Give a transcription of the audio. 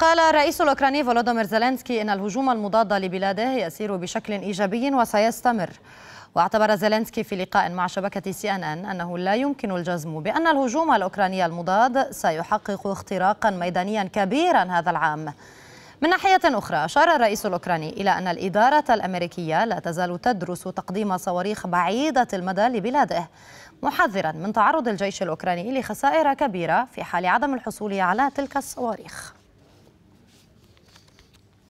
قال الرئيس الأوكراني فولودومير زيلينسكي أن الهجوم المضاد لبلاده يسير بشكل إيجابي وسيستمر واعتبر زيلينسكي في لقاء مع شبكة سي أن أن أنه لا يمكن الجزم بأن الهجوم الأوكراني المضاد سيحقق اختراقا ميدانيا كبيرا هذا العام من ناحية أخرى أشار الرئيس الأوكراني إلى أن الإدارة الأمريكية لا تزال تدرس تقديم صواريخ بعيدة المدى لبلاده محذرا من تعرض الجيش الأوكراني لخسائر كبيرة في حال عدم الحصول على تلك الصواريخ